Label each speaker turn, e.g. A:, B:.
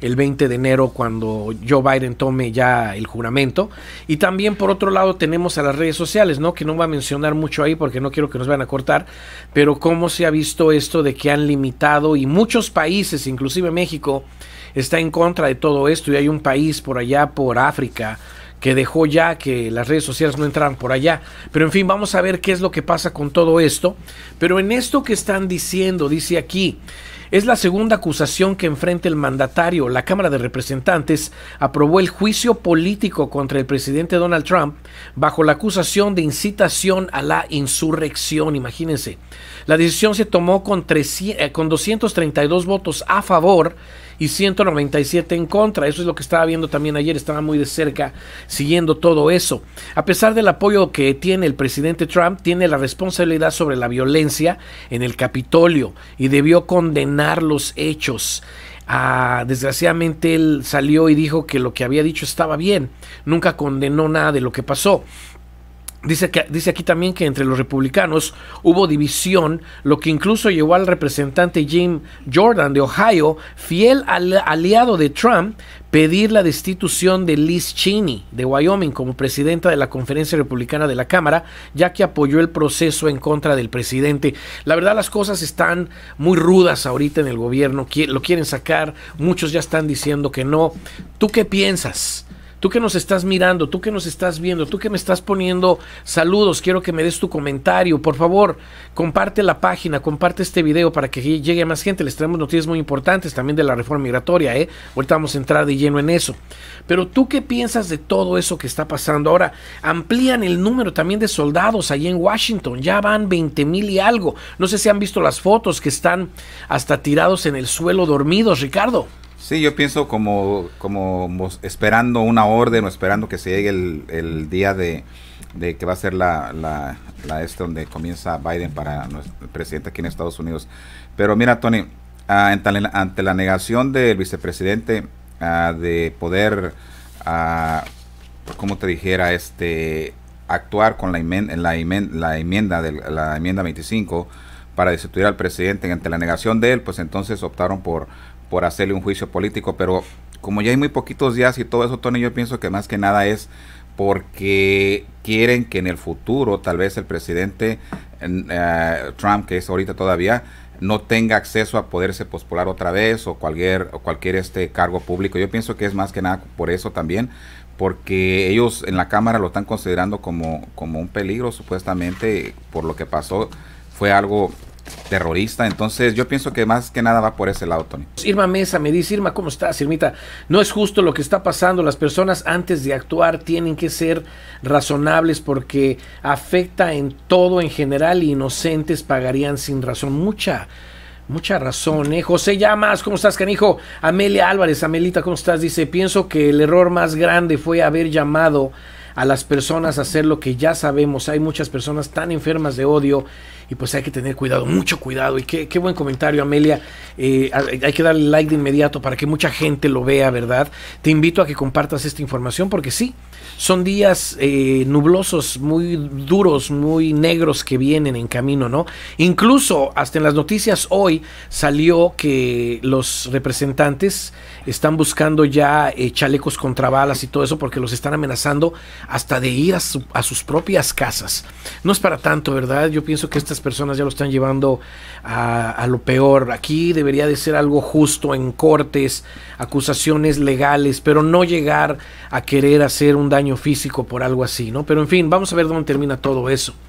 A: el 20 de enero cuando Joe Biden tome ya el juramento. Y también por otro lado tenemos a las redes sociales, ¿no? Que no va a mencionar mucho ahí porque no quiero que nos vayan a cortar, pero cómo se ha visto esto de que han limitado y muchos países, inclusive México, está en contra de todo esto y hay un país por allá, por África, que dejó ya que las redes sociales no entraran por allá. Pero en fin, vamos a ver qué es lo que pasa con todo esto. Pero en esto que están diciendo, dice aquí, es la segunda acusación que enfrenta el mandatario. La Cámara de Representantes aprobó el juicio político contra el presidente Donald Trump bajo la acusación de incitación a la insurrección. Imagínense. La decisión se tomó con, eh, con 232 votos a favor y 197 en contra. Eso es lo que estaba viendo también ayer. Estaba muy de cerca siguiendo todo eso. A pesar del apoyo que tiene el presidente Trump, tiene la responsabilidad sobre la violencia en el Capitolio y debió condenar los hechos. Ah, desgraciadamente él salió y dijo que lo que había dicho estaba bien. Nunca condenó nada de lo que pasó. Dice, que, dice aquí también que entre los republicanos hubo división, lo que incluso llevó al representante Jim Jordan de Ohio, fiel al, aliado de Trump, pedir la destitución de Liz Cheney de Wyoming como presidenta de la Conferencia Republicana de la Cámara, ya que apoyó el proceso en contra del presidente. La verdad las cosas están muy rudas ahorita en el gobierno, lo quieren sacar, muchos ya están diciendo que no. ¿Tú qué piensas? tú que nos estás mirando, tú que nos estás viendo, tú que me estás poniendo saludos, quiero que me des tu comentario. Por favor, comparte la página, comparte este video para que llegue a más gente. Les traemos noticias muy importantes también de la reforma migratoria, ¿eh? Ahorita vamos a entrar de lleno en eso. Pero tú qué piensas de todo eso que está pasando? Ahora, amplían el número también de soldados allí en Washington. Ya van 20 mil y algo.
B: No sé si han visto las fotos que están hasta tirados en el suelo dormidos, Ricardo. Sí, yo pienso como, como esperando una orden o esperando que se llegue el, el día de, de, que va a ser la, la, este donde comienza Biden para el presidente aquí en Estados Unidos. Pero mira, Tony, ah, ante, la negación del vicepresidente ah, de poder, ah, como te dijera, este actuar con la, la, la enmienda, de la enmienda 25 para destituir al presidente ante la negación de él, pues entonces optaron por por hacerle un juicio político, pero como ya hay muy poquitos días y todo eso, Tony, yo pienso que más que nada es porque quieren que en el futuro tal vez el presidente eh, Trump, que es ahorita todavía, no tenga acceso a poderse postular otra vez o cualquier, o cualquier este cargo público. Yo pienso que es más que nada por eso también, porque ellos en la Cámara lo están considerando como, como un peligro supuestamente por lo que pasó. Fue algo terrorista. Entonces yo pienso que más que nada va por ese lado, Tony.
A: Irma Mesa me dice, Irma, ¿cómo estás, Irmita? No es justo lo que está pasando. Las personas antes de actuar tienen que ser razonables porque afecta en todo en general y inocentes pagarían sin razón. Mucha, mucha razón, ¿eh? José Llamas, ¿cómo estás, canijo? Amelia Álvarez, Amelita, ¿cómo estás? Dice, pienso que el error más grande fue haber llamado a las personas hacer lo que ya sabemos. Hay muchas personas tan enfermas de odio y pues hay que tener cuidado, mucho cuidado. Y qué, buen comentario, Amelia. Eh, hay que darle like de inmediato para que mucha gente lo vea, ¿verdad? Te invito a que compartas esta información porque sí, son días eh, nublosos, muy duros, muy negros que vienen en camino, ¿no? Incluso hasta en las noticias hoy salió que los representantes están buscando ya eh, chalecos contra balas y todo eso porque los están amenazando hasta de ir a, sus propias casas. No es para tanto, ¿verdad? Yo pienso que estas personas ya lo están llevando a, a lo peor. Aquí debería de ser algo justo en cortes, acusaciones legales, pero no llegar a querer hacer un daño físico por algo así, ¿no? Pero en fin, vamos a ver dónde termina todo eso.